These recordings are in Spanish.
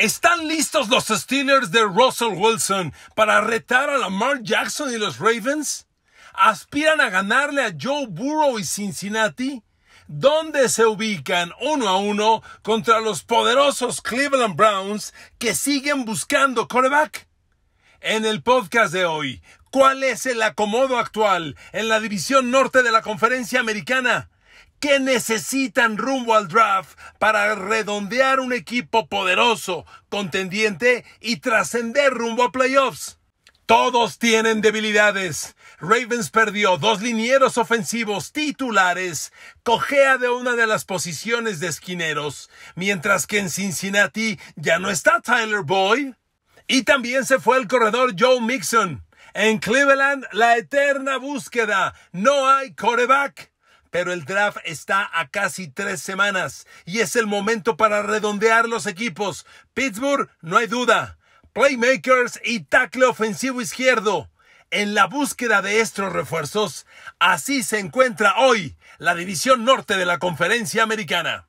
¿Están listos los Steelers de Russell Wilson para retar a Lamar Jackson y los Ravens? ¿Aspiran a ganarle a Joe Burrow y Cincinnati? ¿Dónde se ubican uno a uno contra los poderosos Cleveland Browns que siguen buscando coreback. En el podcast de hoy, ¿cuál es el acomodo actual en la división norte de la conferencia americana? que necesitan rumbo al draft para redondear un equipo poderoso, contendiente y trascender rumbo a playoffs. Todos tienen debilidades. Ravens perdió dos linieros ofensivos titulares, cojea de una de las posiciones de esquineros, mientras que en Cincinnati ya no está Tyler Boyd. Y también se fue el corredor Joe Mixon. En Cleveland, la eterna búsqueda. No hay coreback. Pero el draft está a casi tres semanas y es el momento para redondear los equipos. Pittsburgh, no hay duda. Playmakers y tackle ofensivo izquierdo. En la búsqueda de estos refuerzos, así se encuentra hoy la División Norte de la Conferencia Americana.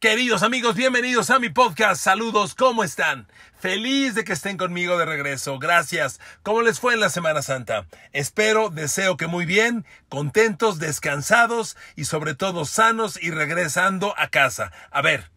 Queridos amigos, bienvenidos a mi podcast. Saludos, ¿cómo están? Feliz de que estén conmigo de regreso. Gracias. ¿Cómo les fue en la Semana Santa? Espero, deseo que muy bien, contentos, descansados y sobre todo sanos y regresando a casa. A ver,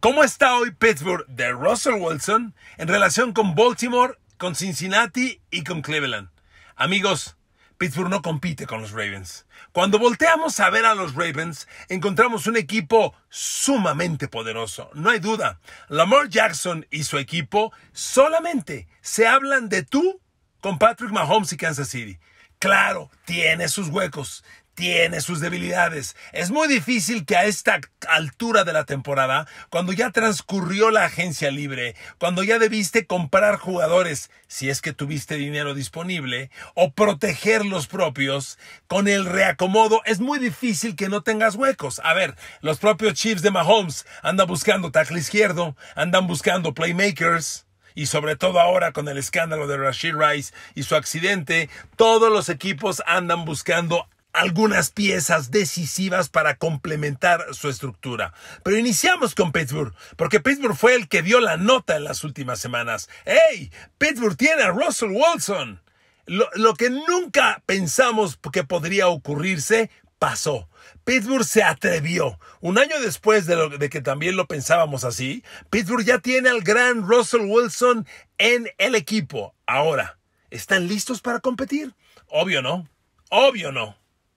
¿cómo está hoy Pittsburgh de Russell Wilson en relación con Baltimore, con Cincinnati y con Cleveland? Amigos, Pittsburgh no compite con los Ravens. Cuando volteamos a ver a los Ravens, encontramos un equipo sumamente poderoso. No hay duda, Lamar Jackson y su equipo solamente se hablan de tú con Patrick Mahomes y Kansas City. Claro, tiene sus huecos, tiene sus debilidades. Es muy difícil que a esta altura de la temporada, cuando ya transcurrió la agencia libre, cuando ya debiste comprar jugadores, si es que tuviste dinero disponible, o proteger los propios, con el reacomodo es muy difícil que no tengas huecos. A ver, los propios Chiefs de Mahomes andan buscando tackle izquierdo, andan buscando playmakers y sobre todo ahora con el escándalo de Rashid Rice y su accidente, todos los equipos andan buscando algunas piezas decisivas para complementar su estructura. Pero iniciamos con Pittsburgh, porque Pittsburgh fue el que dio la nota en las últimas semanas. ¡Hey! Pittsburgh tiene a Russell Wilson. Lo, que nunca pensamos que podría ocurrirse pasó. Pittsburgh se atrevió. Un año después de, que también lo pensábamos así, Pittsburgh ya tiene al gran Russell Wilson en el equipo. Ahora, ¿están listos para competir? Obvio no. Obvio no.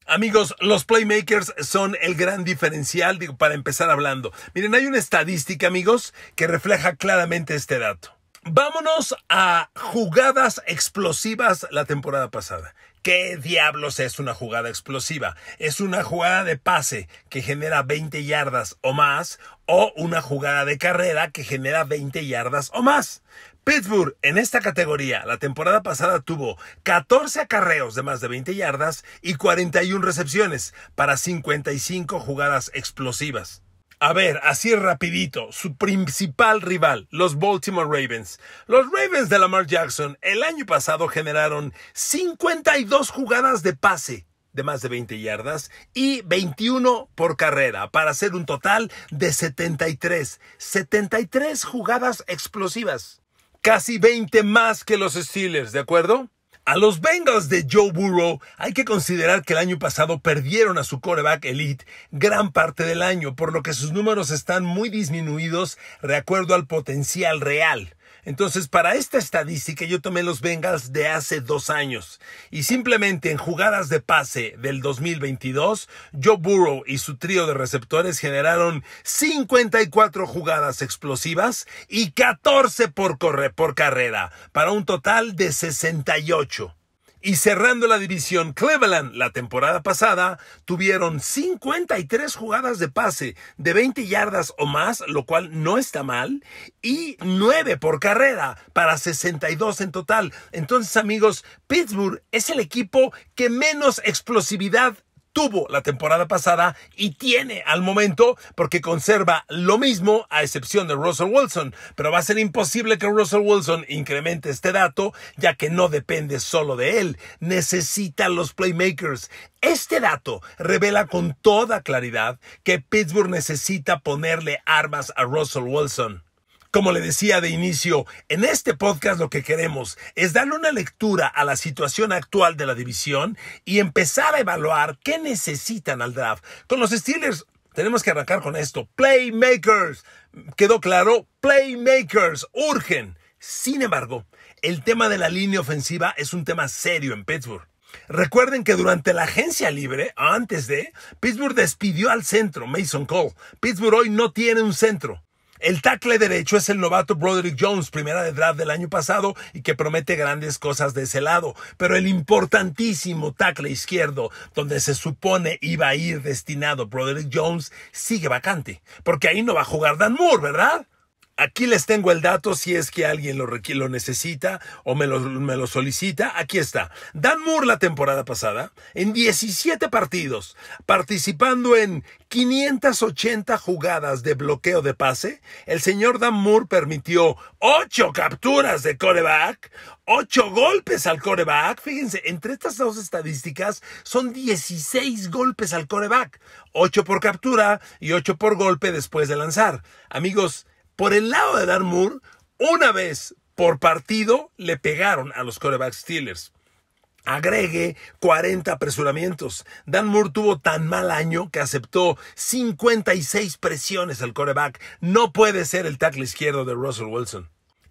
Amigos, los playmakers son el gran diferencial, digo, para empezar hablando. Miren, hay una estadística, amigos, que refleja claramente este dato. Vámonos a jugadas explosivas la temporada pasada. ¿Qué diablos es una jugada explosiva? Es una jugada de pase que genera 20 yardas o más o una jugada de carrera que genera 20 yardas o más. Pittsburgh en esta categoría la temporada pasada tuvo 14 acarreos de más de 20 yardas y 41 recepciones para 55 jugadas explosivas. A ver, así rapidito, su principal rival, los Baltimore Ravens. Los Ravens de Lamar Jackson el año pasado generaron 52 jugadas de pase de más de 20 yardas y 21 por carrera, para hacer un total de 73. 73 jugadas explosivas casi 20 más que los Steelers, ¿de acuerdo? A los Bengals de Joe Burrow hay que considerar que el año pasado perdieron a su coreback elite gran parte del año, por lo que sus números están muy disminuidos de acuerdo al potencial real. Entonces, para esta estadística yo tomé los Bengals de hace dos años y simplemente en jugadas de pase del 2022, Joe Burrow y su trío de receptores generaron 54 jugadas explosivas y 14 por, correr por carrera, para un total de 68. Y cerrando la división, Cleveland la temporada pasada tuvieron 53 jugadas de pase de 20 yardas o más, lo cual no está mal, y 9 por carrera para 62 en total. Entonces amigos, Pittsburgh es el equipo que menos explosividad tuvo la temporada pasada y tiene al momento porque conserva lo mismo a excepción de Russell Wilson, pero va a ser imposible que Russell Wilson incremente este dato ya que no depende solo de él, necesita los playmakers. Este dato revela con toda claridad que Pittsburgh necesita ponerle armas a Russell Wilson. Como le decía de inicio, en este podcast lo que queremos es darle una lectura a la situación actual de la división y empezar a evaluar qué necesitan al draft. Con los Steelers tenemos que arrancar con esto. Playmakers. ¿Quedó claro? Playmakers. Urgen. Sin embargo, el tema de la línea ofensiva es un tema serio en Pittsburgh. Recuerden que durante la agencia libre, antes de, Pittsburgh despidió al centro, Mason Cole. Pittsburgh hoy no tiene un centro. El tackle derecho es el novato Broderick Jones, primera de draft del año pasado y que promete grandes cosas de ese lado, pero el importantísimo tackle izquierdo, donde se supone iba a ir destinado Broderick Jones, sigue vacante, porque ahí no va a jugar Dan Moore, ¿verdad? Aquí les tengo el dato si es que alguien lo, lo necesita o me lo, me lo, solicita. Aquí está. Dan Moore la temporada pasada, en 17 partidos, participando en 580 jugadas de bloqueo de pase, el señor Dan Moore permitió 8 capturas de coreback, 8 golpes al coreback. Fíjense, entre estas dos estadísticas son 16 golpes al coreback, 8 por captura y 8 por golpe después de lanzar. Amigos, por el lado de Dan Moore, una vez por partido le pegaron a los coreback Steelers. Agregue 40 apresuramientos. Dan Moore tuvo tan mal año que aceptó 56 presiones al coreback. No puede ser el tackle izquierdo de Russell Wilson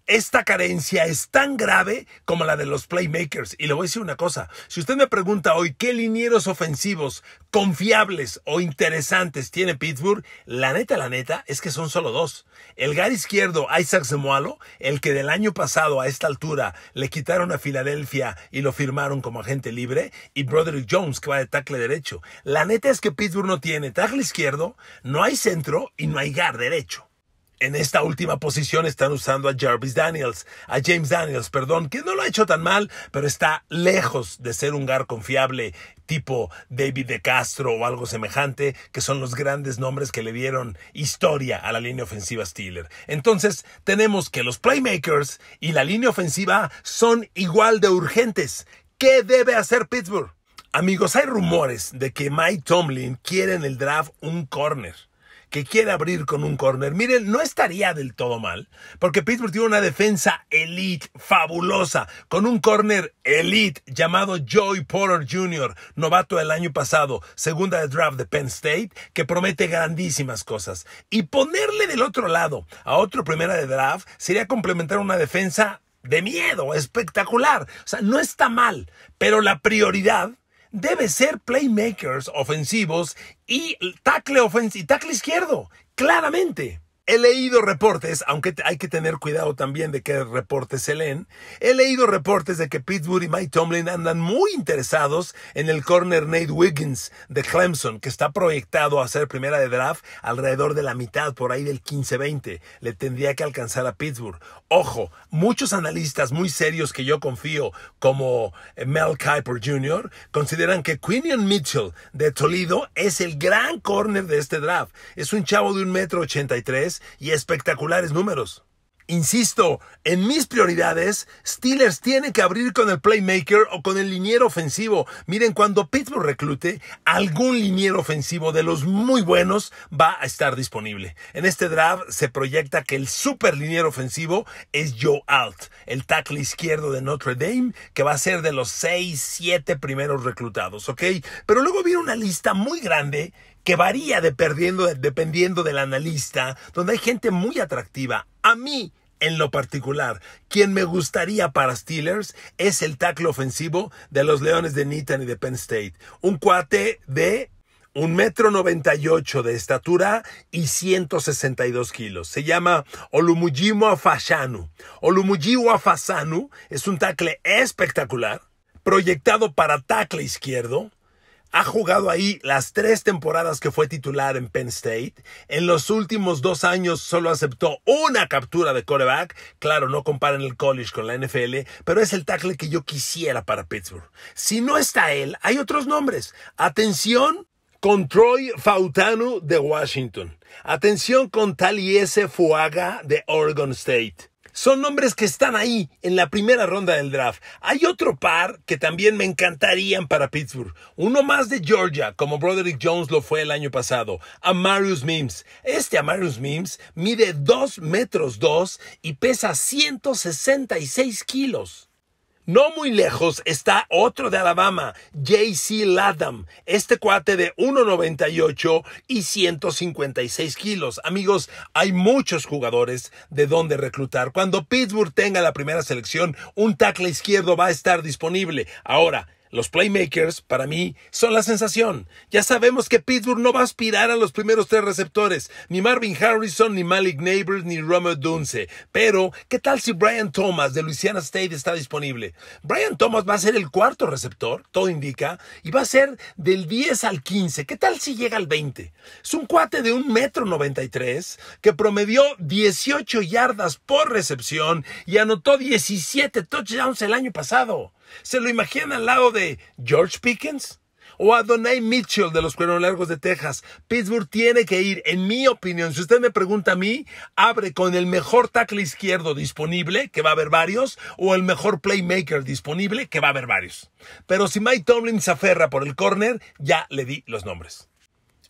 esta carencia es tan grave como la de los playmakers. Y le voy a decir una cosa, si usted me pregunta hoy qué linieros ofensivos confiables o interesantes tiene Pittsburgh, la neta, la neta, es que son solo dos. El gar izquierdo, Isaac Zemualo, el que del año pasado a esta altura le quitaron a Filadelfia y lo firmaron como agente libre, y Broderick Jones, que va de tackle derecho. La neta es que Pittsburgh no tiene tackle izquierdo, no hay centro y no hay gar derecho. En esta última posición están usando a Jarvis Daniels, a James Daniels, perdón, que no lo ha hecho tan mal, pero está lejos de ser un gar confiable tipo David de Castro o algo semejante, que son los grandes nombres que le dieron historia a la línea ofensiva Steeler. Entonces, tenemos que los playmakers y la línea ofensiva son igual de urgentes. ¿Qué debe hacer Pittsburgh? Amigos, hay rumores de que Mike Tomlin quiere en el draft un corner que quiere abrir con un corner. Miren, no estaría del todo mal, porque Pittsburgh tiene una defensa elite, fabulosa, con un corner elite llamado Joey Porter Jr., novato del año pasado, segunda de draft de Penn State, que promete grandísimas cosas. Y ponerle del otro lado a otro primera de draft sería complementar una defensa de miedo, espectacular. O sea, no está mal, pero la prioridad debe ser playmakers ofensivos y tackle, tackle izquierdo, claramente he leído reportes, aunque hay que tener cuidado también de qué reportes se leen, he leído reportes de que Pittsburgh y Mike Tomlin andan muy interesados en el corner Nate Wiggins de Clemson, que está proyectado a ser primera de draft alrededor de la mitad, por ahí del 15-20. Le tendría que alcanzar a Pittsburgh. Ojo, muchos analistas muy serios que yo confío, como eh, Mel Kiper Jr., consideran que Quinion Mitchell de Toledo es el gran corner de este draft. Es un chavo de un metro 83 y espectaculares números. Insisto, en mis prioridades, Steelers tiene que abrir con el playmaker o con el liniero ofensivo. Miren, cuando Pittsburgh reclute, algún liniero ofensivo de los muy buenos va a estar disponible. En este draft se proyecta que el super liniero ofensivo es Joe Alt, el tackle izquierdo de Notre Dame, que va a ser de los 6, 7 primeros reclutados, ¿ok? Pero luego viene una lista muy grande que varía dependiendo, del analista, donde hay gente muy atractiva. A mí, en lo particular, quien me gustaría para Steelers es el tackle ofensivo de los Leones de Nittany y de Penn State. Un cuate de un metro noventa y ocho de estatura y 162 kilos. Se llama Olumujimu Afashanu. Olumujiwa Afashanu es un tackle espectacular, proyectado para tackle izquierdo, ha jugado ahí las tres temporadas que fue titular en Penn State. En los últimos dos años solo aceptó una captura de coreback. Claro, no comparen el college con la NFL, pero es el tackle que yo quisiera para Pittsburgh. Si no está él, hay otros nombres. Atención con Troy Fautanu de Washington. Atención con Taliese Fuaga de Oregon State son nombres que están ahí en la primera ronda del draft. Hay otro par que también me encantarían para Pittsburgh. Uno más de Georgia, como Broderick Jones lo fue el año pasado. Amarius Mims. Este Amarius Mims mide 2 metros dos y pesa 166 kilos. No muy lejos está otro de Alabama, JC Latham, este cuate de 1,98 y 156 kilos. Amigos, hay muchos jugadores de donde reclutar. Cuando Pittsburgh tenga la primera selección, un tackle izquierdo va a estar disponible. Ahora, los playmakers, para mí, son la sensación. Ya sabemos que Pittsburgh no va a aspirar a los primeros tres receptores, ni Marvin Harrison, ni Malik Neighbors, ni Romeo Dunce. Pero, ¿qué tal si Brian Thomas de Louisiana State está disponible? Brian Thomas va a ser el cuarto receptor, todo indica, y va a ser del 10 al 15. ¿Qué tal si llega al 20? Es un cuate de un metro 93 que promedió 18 yardas por recepción y anotó 17 touchdowns el año pasado. ¿Se lo imaginan al lado de George Pickens? O a Donay Mitchell de los Cuernos Largos de Texas. Pittsburgh tiene que ir, en mi opinión, si usted me pregunta a mí, abre con el mejor tackle izquierdo disponible, que va a haber varios, o el mejor playmaker disponible, que va a haber varios. Pero si Mike Tomlin se aferra por el corner, ya le di los nombres.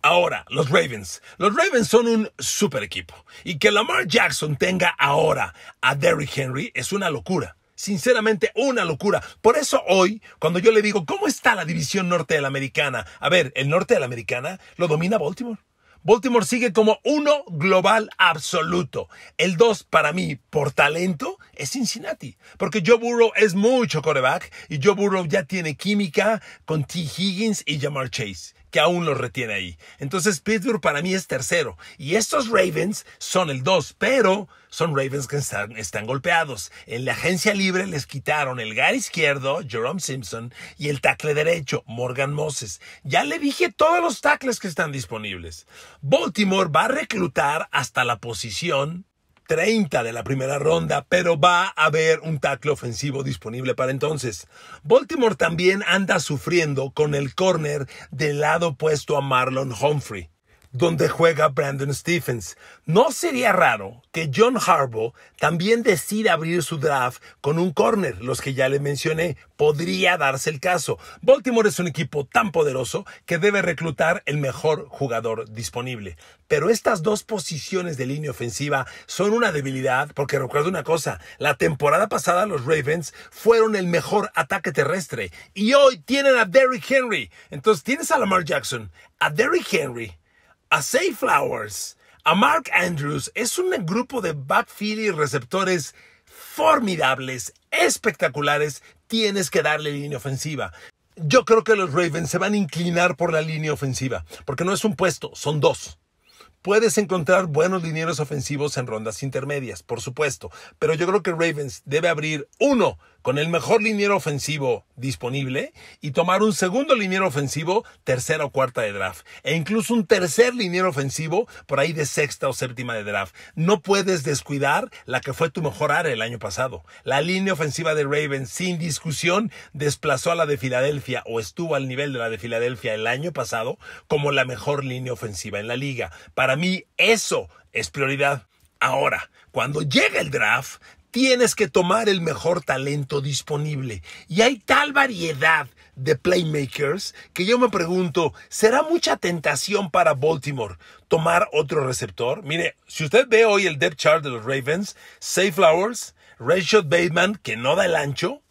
Ahora, los Ravens. Los Ravens son un super equipo. Y que Lamar Jackson tenga ahora a Derrick Henry es una locura sinceramente una locura. Por eso hoy, cuando yo le digo, ¿cómo está la división norte de la americana? A ver, el norte de la americana lo domina Baltimore. Baltimore sigue como uno global absoluto. El dos, para mí, por talento, es Cincinnati. Porque Joe Burrow es mucho coreback y Joe Burrow ya tiene química con T. Higgins y Jamar Chase aún los retiene ahí. Entonces Pittsburgh para mí es tercero. Y estos Ravens son el dos, pero son Ravens que están, golpeados. En la agencia libre les quitaron el gar izquierdo, Jerome Simpson, y el tackle derecho, Morgan Moses. Ya le dije todos los tackles que están disponibles. Baltimore va a reclutar hasta la posición 30 de la primera ronda, pero va a haber un tackle ofensivo disponible para entonces. Baltimore también anda sufriendo con el corner del lado opuesto a Marlon Humphrey donde juega Brandon Stephens. No sería raro que John Harbaugh también decida abrir su draft con un corner, los que ya le mencioné. Podría darse el caso. Baltimore es un equipo tan poderoso que debe reclutar el mejor jugador disponible. Pero estas dos posiciones de línea ofensiva son una debilidad, porque recuerdo una cosa, la temporada pasada los Ravens fueron el mejor ataque terrestre y hoy tienen a Derrick Henry. Entonces tienes a Lamar Jackson, a Derrick Henry, a Safe Flowers, a Mark Andrews. Es un grupo de backfield y receptores formidables, espectaculares. Tienes que darle línea ofensiva. Yo creo que los Ravens se van a inclinar por la línea ofensiva, porque no es un puesto, son dos. Puedes encontrar buenos linieros ofensivos en rondas intermedias, por supuesto, pero yo creo que Ravens debe abrir uno, con el mejor liniero ofensivo disponible y tomar un segundo liniero ofensivo, tercera o cuarta de draft, e incluso un tercer liniero ofensivo por ahí de sexta o séptima de draft. No puedes descuidar la que fue tu mejor área el año pasado. La línea ofensiva de Ravens, sin discusión, desplazó a la de Filadelfia o estuvo al nivel de la de Filadelfia el año pasado como la mejor línea ofensiva en la liga. Para mí, eso es prioridad. Ahora, cuando llega el draft, tienes que tomar el mejor talento disponible. Y hay tal variedad de playmakers que yo me pregunto, ¿será mucha tentación para Baltimore tomar otro receptor? Mire, si usted ve hoy el depth chart de los Ravens, Safe Flowers, Rachel Bateman, que no da el ancho,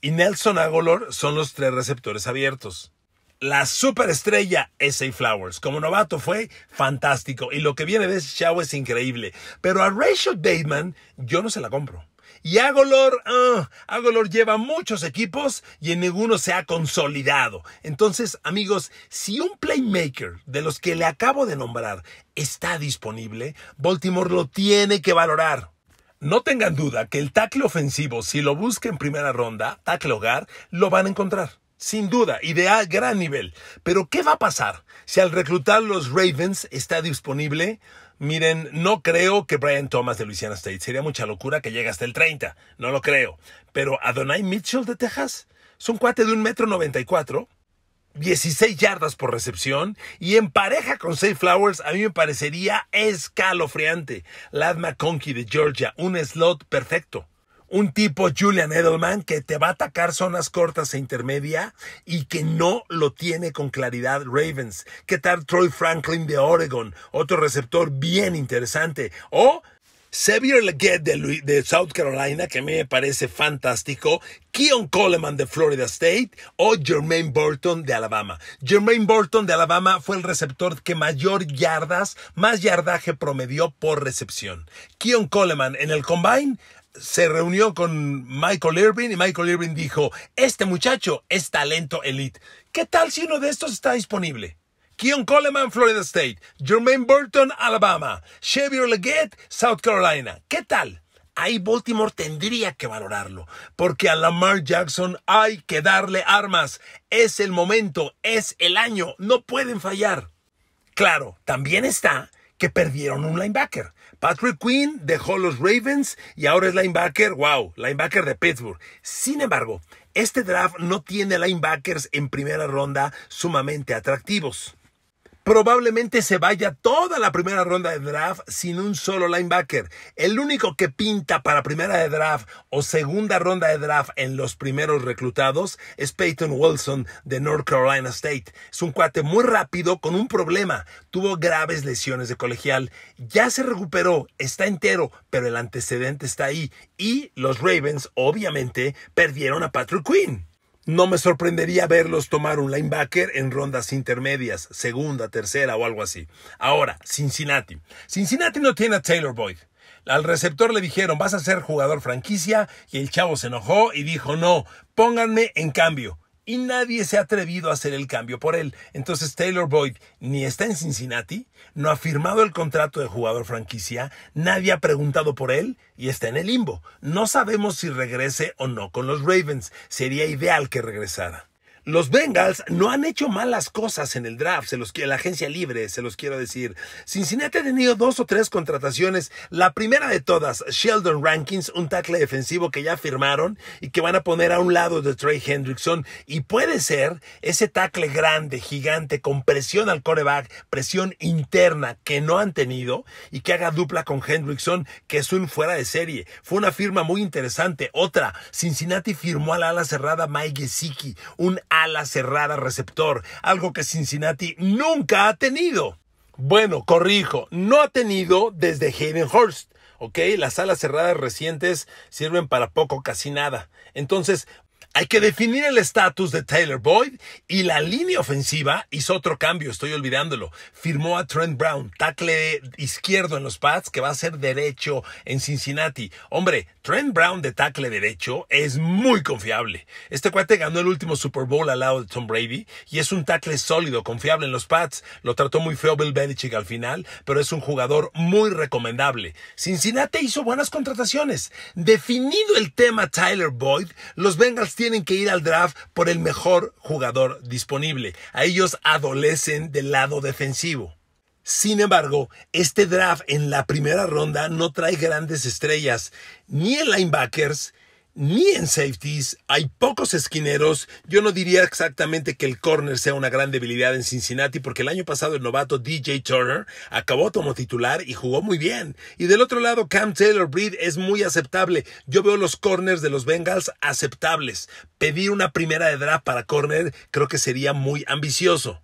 y Nelson Agolor son los tres receptores abiertos la superestrella SA Flowers. Como novato fue fantástico y lo que viene de Shaw es increíble. Pero a Rachel Bateman yo no se la compro. Y Agolor, a Agolor ah, lleva muchos equipos y en ninguno se ha consolidado. Entonces, amigos, si un playmaker de los que le acabo de nombrar está disponible, Baltimore lo tiene que valorar. No tengan duda que el tackle ofensivo, si lo busca en primera ronda, tackle hogar, lo van a encontrar sin duda, y a gran nivel. Pero, ¿qué va a pasar si al reclutar los Ravens está disponible? Miren, no creo que Brian Thomas de Louisiana State. Sería mucha locura que llegue hasta el 30. No lo creo. Pero Adonai Mitchell de Texas son un cuate de un metro cuatro, 16 yardas por recepción y en pareja con Safe Flowers a mí me parecería escalofriante. Lad McConkie de Georgia, un slot perfecto un tipo Julian Edelman que te va a atacar zonas cortas e intermedia y que no lo tiene con claridad Ravens. ¿Qué tal Troy Franklin de Oregon? Otro receptor bien interesante. O Xavier Leggett de, South Carolina, que a mí me parece fantástico, Keon Coleman de Florida State o Jermaine Burton de Alabama. Jermaine Burton de Alabama fue el receptor que mayor yardas, más yardaje promedió por recepción. Keon Coleman en el combine se reunió con Michael Irving y Michael Irving dijo, este muchacho es talento elite. ¿Qué tal si uno de estos está disponible? Keon Coleman, Florida State. Jermaine Burton, Alabama. Xavier Leggett, South Carolina. ¿Qué tal? Ahí Baltimore tendría que valorarlo, porque a Lamar Jackson hay que darle armas. Es el momento, es el año, no pueden fallar. Claro, también está que perdieron un linebacker. Patrick Quinn dejó los Ravens y ahora es linebacker, wow, linebacker de Pittsburgh. Sin embargo, este draft no tiene linebackers en primera ronda sumamente atractivos probablemente se vaya toda la primera ronda de draft sin un solo linebacker. El único que pinta para primera de draft o segunda ronda de draft en los primeros reclutados es Peyton Wilson de North Carolina State. Es un cuate muy rápido con un problema. Tuvo graves lesiones de colegial. Ya se recuperó, está entero, pero el antecedente está ahí. Y los Ravens obviamente perdieron a Patrick Quinn. No me sorprendería verlos tomar un linebacker en rondas intermedias, segunda, tercera o algo así. Ahora, Cincinnati. Cincinnati no tiene a Taylor Boyd. Al receptor le dijeron, vas a ser jugador franquicia, y el chavo se enojó y dijo, no, pónganme en cambio y nadie se ha atrevido a hacer el cambio por él. Entonces Taylor Boyd ni está en Cincinnati, no ha firmado el contrato de jugador franquicia, nadie ha preguntado por él y está en el limbo. No sabemos si regrese o no con los Ravens. Sería ideal que regresara. Los Bengals no han hecho malas cosas en el draft, se los la agencia libre, se los quiero decir. Cincinnati ha tenido dos o tres contrataciones. La primera de todas, Sheldon Rankins, un tackle defensivo que ya firmaron y que van a poner a un lado de Trey Hendrickson. Y puede ser ese tackle grande, gigante, con presión al coreback, presión interna que no han tenido y que haga dupla con Hendrickson, que es un fuera de serie. Fue una firma muy interesante. Otra, Cincinnati firmó al ala cerrada Mike Gesicki, un ala cerrada receptor, algo que Cincinnati nunca ha tenido. Bueno, corrijo, no ha tenido desde Hayden Hurst. ¿ok? Las alas cerradas recientes sirven para poco, casi nada. Entonces, hay que definir el estatus de Tyler Boyd y la línea ofensiva hizo otro cambio, estoy olvidándolo. Firmó a Trent Brown, tackle izquierdo en los pads que va a ser derecho en Cincinnati. Hombre, Trent Brown de tackle derecho es muy confiable. Este cuate ganó el último Super Bowl al lado de Tom Brady y es un tackle sólido, confiable en los pads. Lo trató muy feo Bill Belichick al final, pero es un jugador muy recomendable. Cincinnati hizo buenas contrataciones. Definido el tema Tyler Boyd, los Bengals tienen tienen que ir al draft por el mejor jugador disponible. A ellos adolecen del lado defensivo. Sin embargo, este draft en la primera ronda no trae grandes estrellas, ni el linebackers, ni en safeties, hay pocos esquineros. Yo no diría exactamente que el corner sea una gran debilidad en Cincinnati, porque el año pasado el novato DJ Turner acabó como titular y jugó muy bien. Y del otro lado, Cam Taylor Breed es muy aceptable. Yo veo los corners de los Bengals aceptables. Pedir una primera de draft para corner creo que sería muy ambicioso.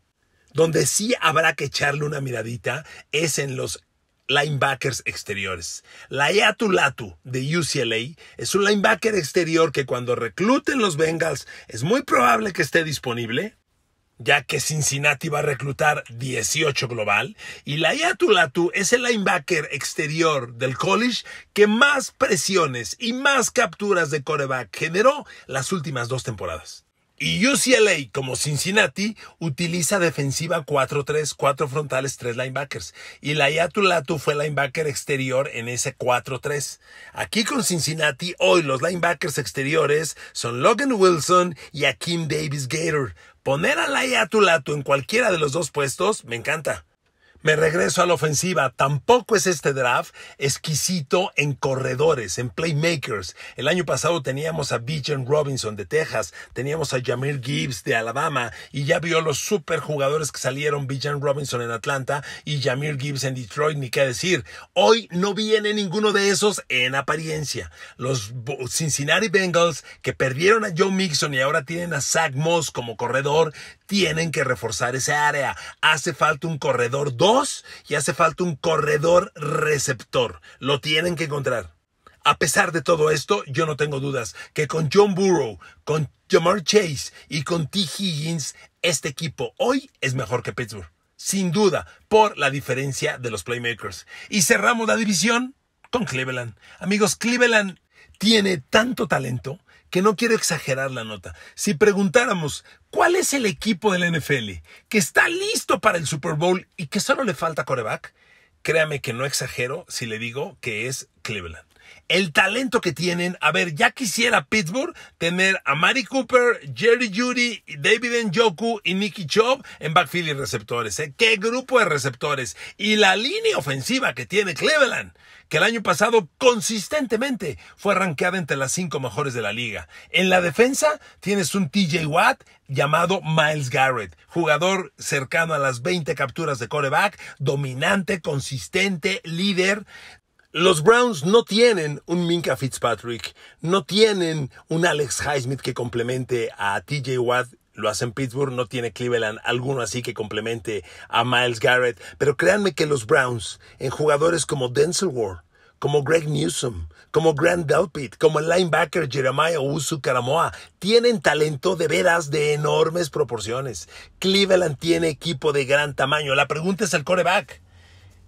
Donde sí habrá que echarle una miradita es en los linebackers exteriores. Layatu Latu de UCLA es un linebacker exterior que cuando recluten los Bengals es muy probable que esté disponible, ya que Cincinnati va a reclutar 18 global. Y Layatu Latu es el linebacker exterior del college que más presiones y más capturas de coreback generó las últimas dos temporadas. Y UCLA, como Cincinnati, utiliza defensiva 4-3, 4 frontales, 3 linebackers. Y la Yatulatu fue linebacker exterior en ese 4-3. Aquí con Cincinnati, hoy los linebackers exteriores son Logan Wilson y Akeem Davis Gator. Poner a laia tulatu en cualquiera de los dos puestos me encanta. Me regreso a la ofensiva. Tampoco es este draft exquisito en corredores, en playmakers. El año pasado teníamos a Bijan Robinson de Texas, teníamos a Jamir Gibbs de Alabama y ya vio los super jugadores que salieron Bijan Robinson en Atlanta y Jamir Gibbs en Detroit, ni qué decir. Hoy no viene ninguno de esos en apariencia. Los Cincinnati Bengals que perdieron a Joe Mixon y ahora tienen a Zach Moss como corredor, tienen que reforzar ese área. Hace falta un corredor 2 y hace falta un corredor receptor. Lo tienen que encontrar. A pesar de todo esto, yo no tengo dudas que con John Burrow, con Jamar Chase y con T. Higgins, este equipo hoy es mejor que Pittsburgh. Sin duda, por la diferencia de los playmakers. Y cerramos la división con Cleveland. Amigos, Cleveland tiene tanto talento que no quiero exagerar la nota, si preguntáramos cuál es el equipo del NFL que está listo para el Super Bowl y que solo le falta coreback, créame que no exagero si le digo que es Cleveland el talento que tienen. A ver, ya quisiera Pittsburgh tener a Mari Cooper, Jerry Judy, David Njoku y Nicky Chubb en backfield y receptores. ¿eh? ¿Qué grupo de receptores? Y la línea ofensiva que tiene Cleveland, que el año pasado consistentemente fue rankeada entre las cinco mejores de la liga. En la defensa tienes un TJ Watt llamado Miles Garrett, jugador cercano a las 20 capturas de coreback, dominante, consistente, líder. Los Browns no tienen un Minka Fitzpatrick, no tienen un Alex Highsmith que complemente a TJ Watt lo hacen Pittsburgh, no tiene Cleveland alguno así que complemente a Miles Garrett, pero créanme que los Browns, en jugadores como Denzel Ward, como Greg Newsom, como Grant Delpit, como el linebacker Jeremiah Usu Karamoa, tienen talento de veras de enormes proporciones. Cleveland tiene equipo de gran tamaño. La pregunta es el coreback.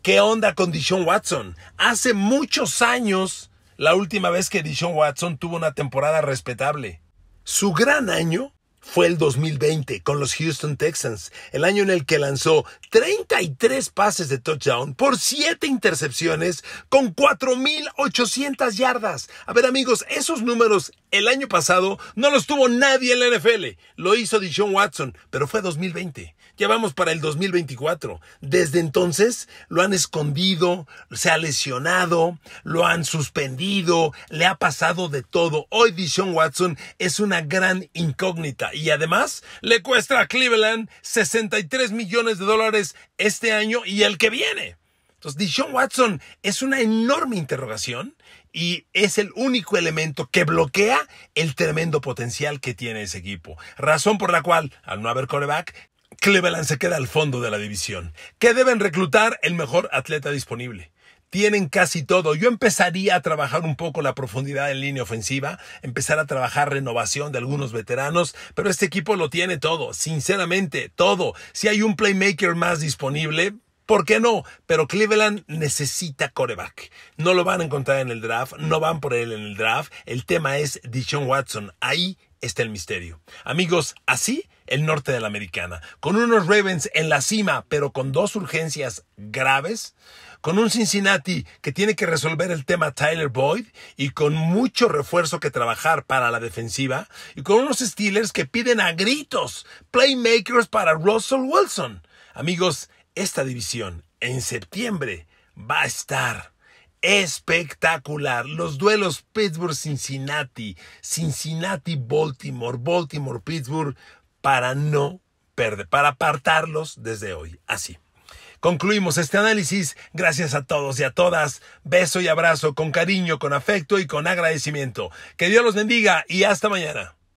¿Qué onda con Dishon Watson? Hace muchos años, la última vez que Dishon Watson tuvo una temporada respetable. Su gran año fue el 2020 con los Houston Texans, el año en el que lanzó 33 pases de touchdown por 7 intercepciones con 4.800 yardas. A ver amigos, esos números el año pasado no los tuvo nadie en la NFL. Lo hizo Dishon Watson, pero fue 2020. Ya vamos para el 2024. Desde entonces lo han escondido, se ha lesionado, lo han suspendido, le ha pasado de todo. Hoy Dishon Watson es una gran incógnita y además le cuesta a Cleveland 63 millones de dólares este año y el que viene. Entonces, Dishon Watson es una enorme interrogación y es el único elemento que bloquea el tremendo potencial que tiene ese equipo. Razón por la cual, al no haber coreback, Cleveland se queda al fondo de la división, que deben reclutar el mejor atleta disponible. Tienen casi todo. Yo empezaría a trabajar un poco la profundidad en línea ofensiva, empezar a trabajar renovación de algunos veteranos, pero este equipo lo tiene todo, sinceramente, todo. Si hay un playmaker más disponible, ¿Por qué no? Pero Cleveland necesita coreback. No lo van a encontrar en el draft, no van por él en el draft. El tema es Dijon Watson. Ahí está el misterio. Amigos, así el norte de la americana, con unos Ravens en la cima, pero con dos urgencias graves, con un Cincinnati que tiene que resolver el tema Tyler Boyd y con mucho refuerzo que trabajar para la defensiva, y con unos Steelers que piden a gritos playmakers para Russell Wilson. Amigos, esta división en septiembre va a estar espectacular. Los duelos Pittsburgh-Cincinnati, Cincinnati-Baltimore, Baltimore-Pittsburgh para no perder, para apartarlos desde hoy. Así. Concluimos este análisis. Gracias a todos y a todas. Beso y abrazo con cariño, con afecto y con agradecimiento. Que Dios los bendiga y hasta mañana.